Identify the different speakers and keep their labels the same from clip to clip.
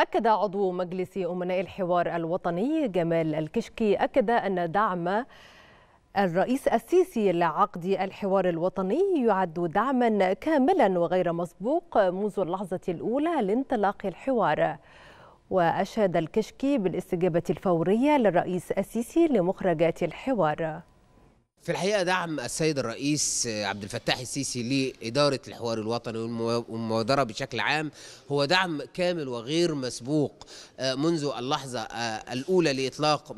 Speaker 1: أكد عضو مجلس أمناء الحوار الوطني جمال الكشكي أكد أن دعم الرئيس السيسي لعقد الحوار الوطني يعد دعما كاملا وغير مسبوق منذ اللحظة الأولى لانطلاق الحوار وأشاد الكشكي بالاستجابة الفورية للرئيس السيسي لمخرجات الحوار
Speaker 2: في الحقيقه دعم السيد الرئيس عبد الفتاح السيسي لاداره الحوار الوطني والمبادره بشكل عام هو دعم كامل وغير مسبوق آه، منذ اللحظه آه، الاولى لاطلاق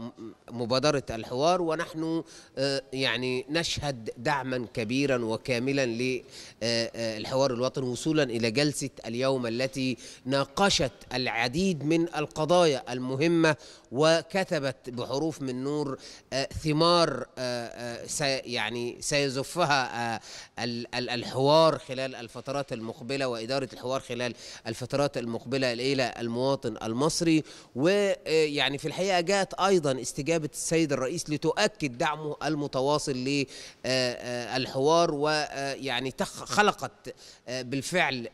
Speaker 2: مبادره الحوار ونحن آه، يعني نشهد دعما كبيرا وكاملا للحوار الوطني وصولا الى جلسه اليوم التي ناقشت العديد من القضايا المهمه وكتبت بحروف من نور ثمار سي يعني سيزفها آه، الحوار خلال الفترات المقبله واداره الحوار خلال الفترات المقبله الى المواطن المصري ويعني آه، في الحقيقه جاءت ايضا استجابه السيد الرئيس لتؤكد دعمه المتواصل للحوار آه، ويعني خلقت بالفعل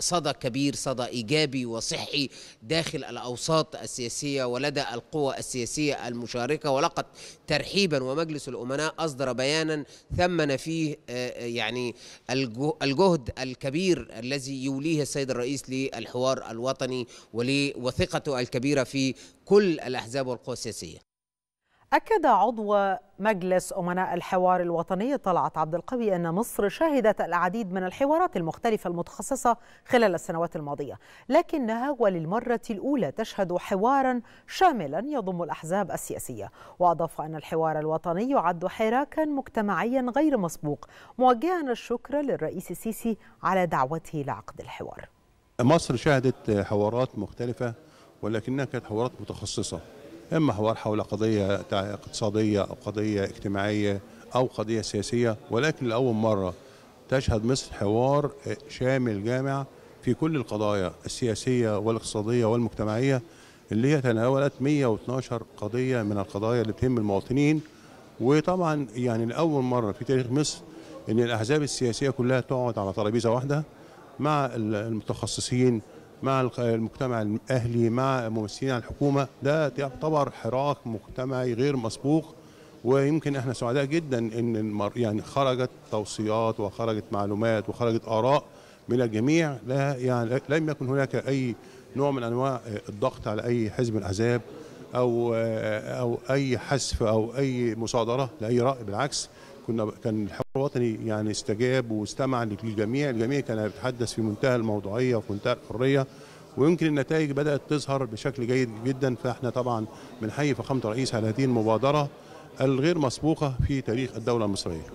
Speaker 2: صدى كبير صدى ايجابي وصحي داخل الاوساط السياسيه ولدى القوى السياسيه المشاركه ولقت ترحيبا ومجلس الامه الأمناء أصدر بيانا ثمن فيه آه، آه، يعني الجهد الكبير الذي يوليه السيد الرئيس للحوار الوطني ولوثقته الكبيرة في كل الأحزاب والقوى السياسية
Speaker 3: أكد عضو مجلس أمناء الحوار الوطني طلعت عبد القوي أن مصر شهدت العديد من الحوارات المختلفة المتخصصة خلال السنوات الماضية لكنها وللمرة الأولى تشهد حوارا شاملا يضم الأحزاب السياسية وأضاف أن الحوار الوطني يعد حراكا مجتمعيا غير مسبوق موجها الشكر للرئيس السيسي على دعوته لعقد الحوار
Speaker 4: مصر شهدت حوارات مختلفة ولكنها كانت حوارات متخصصة إما حوار حول قضية اقتصادية أو قضية اجتماعية أو قضية سياسية ولكن لأول مرة تشهد مصر حوار شامل جامع في كل القضايا السياسية والاقتصادية والمجتمعية اللي هي تناولت 112 قضية من القضايا اللي بتهم المواطنين وطبعا يعني لأول مرة في تاريخ مصر إن الأحزاب السياسية كلها تقعد على ترابيزة واحدة مع المتخصصين مع المجتمع الاهلي مع ممثلين على الحكومه ده يعتبر حراك مجتمعي غير مسبوق ويمكن احنا سعداء جدا ان يعني خرجت توصيات وخرجت معلومات وخرجت اراء من الجميع لا يعني لم يكن هناك اي نوع من انواع الضغط على اي حزب من الاحزاب او او اي حذف او اي مصادره لاي راي بالعكس كنا كان الحوار الوطني يعني استجاب واستمع للجميع، الجميع كان يتحدث في منتهى الموضوعيه وفي منتهى الحريه ويمكن النتائج بدات تظهر بشكل جيد جدا فاحنا طبعا بنحيي فخامه الرئيس على هذه المبادره الغير مسبوقه في تاريخ الدوله المصريه.